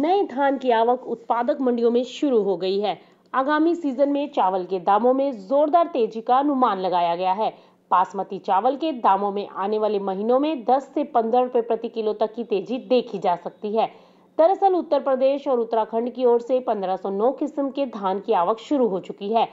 नए धान की आवक उत्पादक मंडियों में शुरू हो गई है आगामी सीजन में चावल के दामों में जोरदार तेजी का अनुमान लगाया गया है बासमती चावल के दामों में आने वाले महीनों में 10 से 15 रुपए प्रति किलो तक की तेजी देखी जा सकती है दरअसल उत्तर प्रदेश और उत्तराखंड की ओर से 1509 किस्म के धान की आवक शुरू हो चुकी है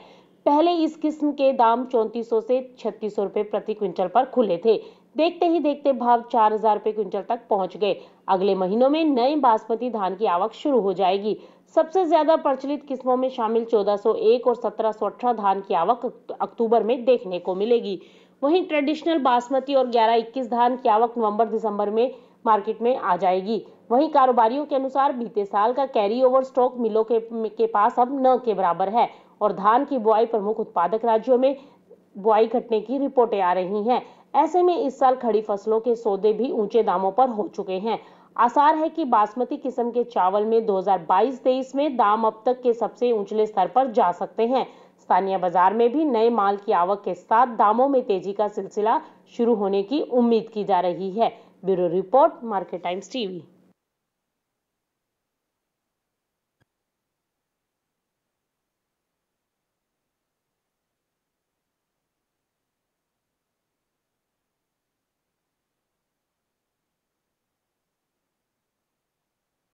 पहले इस किस्म के दाम चौंतीस से छत्तीस रुपए प्रति क्विंटल पर खुले थे देखते ही देखते भाव चार हजार रुपए क्विंटल तक पहुंच गए अगले महीनों में नए बासमती धान की आवक शुरू हो जाएगी सबसे ज्यादा प्रचलित किस्मों में शामिल 1401 और 1718 धान की आवक अक्टूबर में देखने को मिलेगी वहीं ट्रेडिशनल बासमती और 1121 धान की आवक नवंबर दिसंबर में मार्केट में आ जाएगी वहीं कारोबारियों के अनुसार बीते साल का कैरी ओवर स्टॉक मिलों के, के पास अब न के बराबर है और धान की बुआई प्रमुख उत्पादक राज्यों में बुआई घटने की रिपोर्टें आ रही हैं ऐसे में इस साल खड़ी फसलों के सौदे भी ऊंचे दामों पर हो चुके हैं आसार है कि बासमती किस्म के चावल में 2022-23 में दाम अब तक के सबसे ऊंचले स्तर पर जा सकते हैं स्थानीय बाजार में भी नए माल की आवक के साथ दामों में तेजी का सिलसिला शुरू होने की उम्मीद की जा रही है bureau report Market Times TV